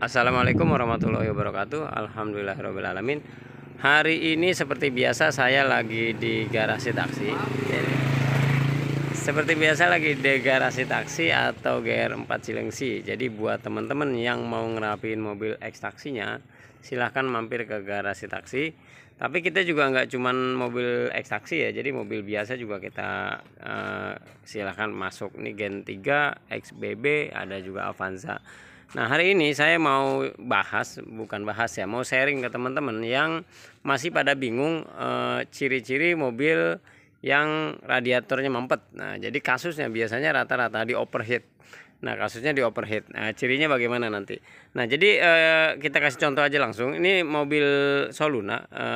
Assalamualaikum warahmatullahi wabarakatuh Alhamdulillahirrabbilalamin Hari ini seperti biasa saya lagi di garasi taksi Seperti biasa lagi di garasi taksi atau GR4 Cilengsi Jadi buat teman-teman yang mau ngerapiin mobil X taksinya Silahkan mampir ke garasi taksi Tapi kita juga nggak cuman mobil X taksi ya Jadi mobil biasa juga kita uh, silahkan masuk Nih Gen 3, XBB, ada juga Avanza Nah, hari ini saya mau bahas, bukan bahas ya, mau sharing ke teman-teman yang masih pada bingung eh, ciri-ciri e, mobil yang radiatornya mampet. Nah, jadi kasusnya biasanya rata-rata di overheat. Nah, kasusnya di overheat. Nah, cirinya bagaimana nanti? Nah, jadi e, kita kasih contoh aja langsung. Ini mobil Soluna, e,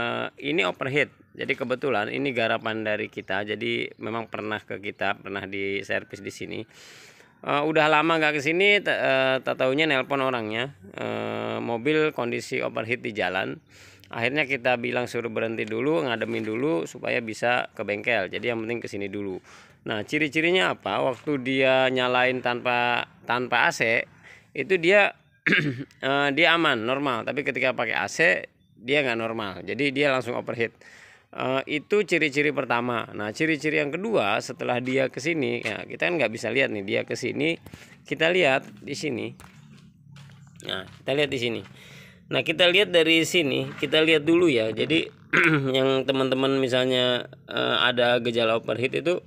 ini overheat. Jadi kebetulan ini garapan dari kita. Jadi memang pernah ke kita, pernah di servis di sini uh, udah lama nggak kesini uh, eh, tak tahunya nelpon orangnya uh, mobil kondisi overheat di jalan akhirnya kita bilang suruh berhenti dulu ngademin dulu supaya bisa ke bengkel jadi yang penting kesini dulu nah ciri-cirinya apa waktu dia nyalain tanpa tanpa AC itu dia dia aman normal tapi ketika pakai AC dia nggak normal jadi dia langsung overheat Eh, itu ciri-ciri pertama. Nah, ciri-ciri yang kedua setelah dia ke sini, ya kita kan nggak bisa lihat nih dia ke sini. Kita lihat di sini. Nah, kita lihat di sini. Nah, kita lihat dari sini, kita lihat dulu ya. Jadi yang teman-teman misalnya uh, ada gejala overheat itu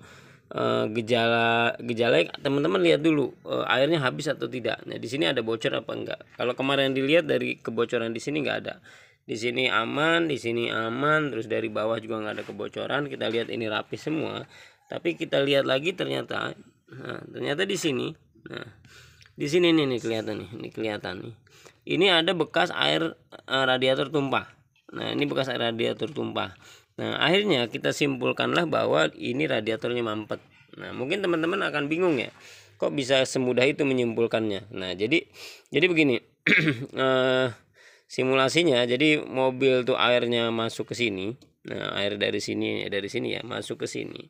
eh, gejala gejala gejala teman-teman lihat dulu airnya habis atau tidak. Nah, di sini ada bocor apa enggak. Kalau kemarin dilihat dari kebocoran di sini enggak ada di sini aman di sini aman terus dari bawah juga nggak ada kebocoran kita lihat ini rapi semua tapi kita lihat lagi ternyata nah, ternyata di sini nah di sini nih, nih kelihatan nih ini kelihatan nih ini ada bekas air eh, radiator tumpah nah ini bekas air radiator tumpah nah akhirnya kita simpulkanlah bahwa ini radiatornya mampet nah mungkin teman-teman akan bingung ya kok bisa semudah itu menyimpulkannya nah jadi jadi begini uh, simulasinya jadi mobil tuh airnya masuk ke sini nah air dari sini dari sini ya masuk ke sini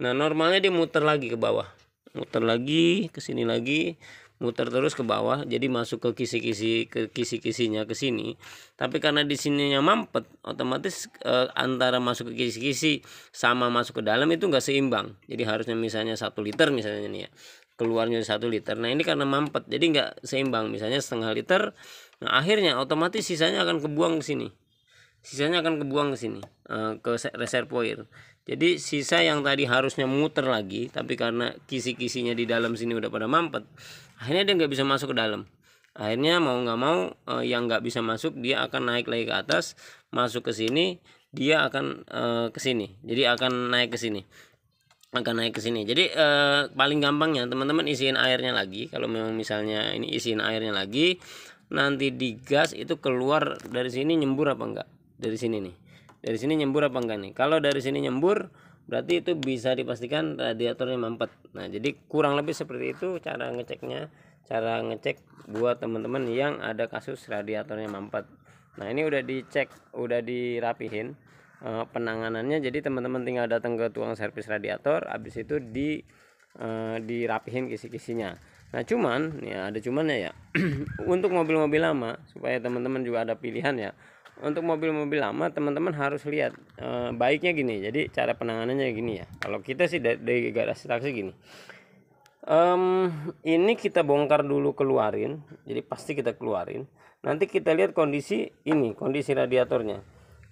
nah normalnya dia muter lagi ke bawah muter lagi ke sini lagi muter terus ke bawah jadi masuk ke kisi-kisi ke kisi-kisinya ke sini tapi karena di sininya mampet otomatis e, antara masuk ke kisi-kisi sama masuk ke dalam itu nggak seimbang jadi harusnya misalnya satu liter misalnya nih ya keluarnya satu liter nah ini karena mampet jadi nggak seimbang misalnya setengah liter nah akhirnya otomatis sisanya akan kebuang ke sini sisanya akan kebuang ke sini eh, ke reservoir jadi sisa yang tadi harusnya muter lagi tapi karena kisi-kisinya di dalam sini udah pada mampet akhirnya dia nggak bisa masuk ke dalam akhirnya mau nggak mau eh, yang nggak bisa masuk dia akan naik lagi ke atas masuk ke sini dia akan e, ke sini jadi akan naik ke sini akan naik ke sini. Jadi eh, paling gampangnya teman-teman isiin airnya lagi. Kalau memang misalnya ini isiin airnya lagi, nanti di gas itu keluar dari sini nyembur apa enggak? Dari sini nih. Dari sini nyembur apa enggak nih? Kalau dari sini nyembur, berarti itu bisa dipastikan radiatornya mampet. Nah, jadi kurang lebih seperti itu cara ngeceknya. Cara ngecek buat teman-teman yang ada kasus radiatornya mampet. Nah, ini udah dicek, udah dirapihin uh, penanganannya jadi teman-teman tinggal datang ke tuang servis radiator habis itu di uh, dirapihin kisi-kisinya nah cuman ya ada cumannya ya, ya. untuk mobil-mobil lama supaya teman-teman juga ada pilihan ya untuk mobil-mobil lama teman-teman harus lihat e, baiknya gini jadi cara penanganannya gini ya kalau kita sih dari, dari garasi taksi gini um, ini kita bongkar dulu keluarin jadi pasti kita keluarin nanti kita lihat kondisi ini kondisi radiatornya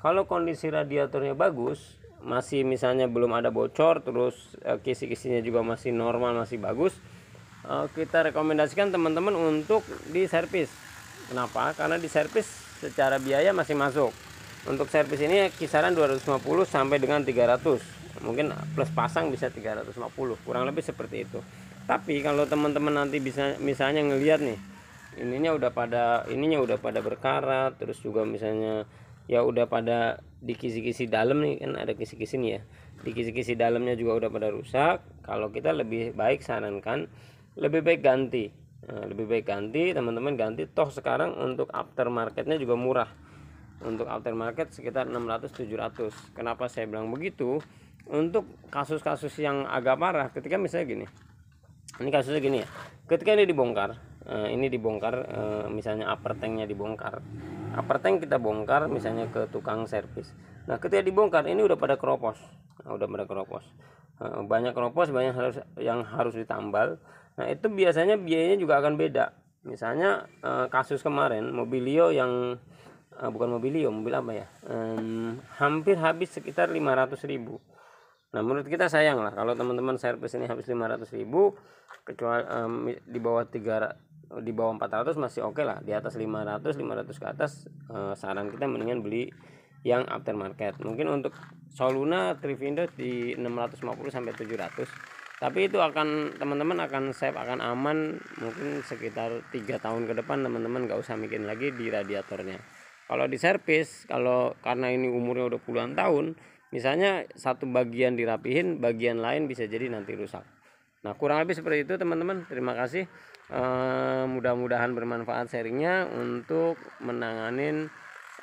kalau kondisi radiatornya bagus masih misalnya belum ada bocor terus uh, kisi-kisinya juga masih normal masih bagus uh, kita rekomendasikan teman-teman untuk di servis kenapa karena di servis secara biaya masih masuk untuk servis ini kisaran 250 sampai dengan 300 mungkin plus pasang bisa 350 kurang lebih seperti itu tapi kalau teman-teman nanti bisa misalnya ngelihat nih ininya udah pada ininya udah pada berkarat terus juga misalnya ya udah pada di kisi-kisi dalam nih kan ada kisi-kisi nih ya di kisi-kisi dalamnya juga udah pada rusak kalau kita lebih baik sarankan lebih baik ganti nah, lebih baik ganti teman-teman ganti toh sekarang untuk aftermarketnya juga murah untuk aftermarket sekitar 600-700 kenapa saya bilang begitu untuk kasus-kasus yang agak parah ketika misalnya gini ini kasusnya gini ya ketika ini dibongkar uh, ini dibongkar uh, misalnya upper tanknya dibongkar upper tank kita bongkar misalnya ke tukang servis nah ketika dibongkar ini udah pada keropos nah, udah pada keropos uh, banyak keropos banyak harus yang harus ditambal nah itu biasanya biayanya juga akan beda misalnya uh, kasus kemarin mobilio yang uh, bukan mobilio mobil apa ya um, hampir habis sekitar 500 ribu Nah menurut kita sayang lah kalau teman-teman servis ini habis 500 ribu kecuali um, di bawah 300 di bawah 400 masih oke okay lah di atas 500 500 ke atas eh, saran kita mendingan beli yang aftermarket mungkin untuk Soluna Trivindo di 650 sampai 700 tapi itu akan teman-teman akan save akan aman mungkin sekitar tiga tahun ke depan teman-teman gak usah mikirin lagi di radiatornya kalau di servis kalau karena ini umurnya udah puluhan tahun misalnya satu bagian dirapihin bagian lain bisa jadi nanti rusak nah kurang lebih seperti itu teman-teman terima kasih eh, mudah-mudahan bermanfaat sharingnya untuk menanganin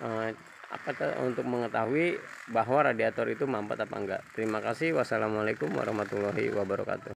eh, apa untuk mengetahui bahwa radiator itu mampat apa enggak. Terima kasih. Wassalamualaikum warahmatullahi wabarakatuh.